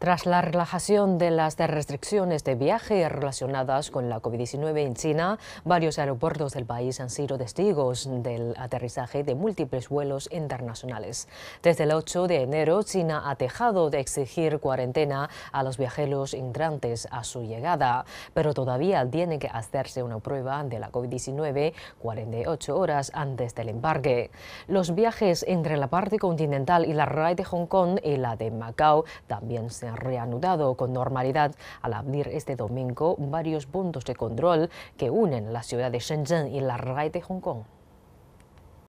Tras la relajación de las restricciones de viaje relacionadas con la COVID-19 en China, varios aeropuertos del país han sido testigos del aterrizaje de múltiples vuelos internacionales. Desde el 8 de enero, China ha dejado de exigir cuarentena a los viajeros entrantes a su llegada, pero todavía tiene que hacerse una prueba de la COVID-19 48 horas antes del embarque. Los viajes entre la parte continental y la RAI de Hong Kong y la de Macao también se reanudado con normalidad al abrir este domingo varios puntos de control que unen la ciudad de Shenzhen y la RAI de Hong Kong.